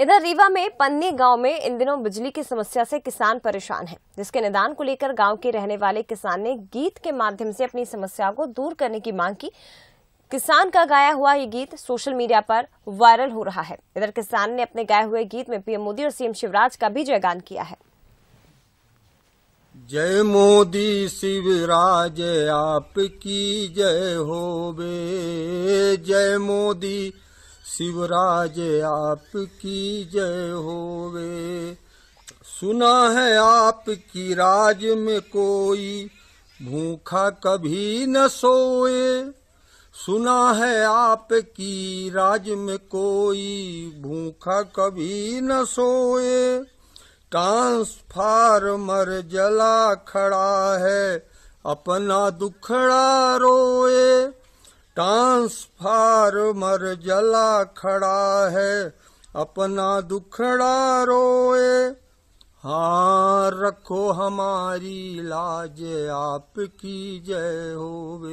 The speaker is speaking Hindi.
इधर रीवा में पन्नी गांव में इन दिनों बिजली की समस्या से किसान परेशान हैं, जिसके निदान को लेकर गांव के रहने वाले किसान ने गीत के माध्यम से अपनी समस्या को दूर करने की मांग की किसान का गाया हुआ ये गीत सोशल मीडिया पर वायरल हो रहा है इधर किसान ने अपने गाए हुए गीत में पीएम मोदी और सीएम शिवराज का भी जयगान किया है जय मोदी शिवराज आपकी जय होवे जय मोदी शिवराज आपकी जय होवे सुना है आपकी राज में कोई भूखा कभी न सोए सुना है आपकी राज में कोई भूखा कभी न सोए ट्रांसफार्मर जला खड़ा है अपना दुखड़ा रोए ट्रांसफार्मर जला खड़ा है अपना दुखड़ा रोए हाँ रखो हमारी लाज आपकी जय होवे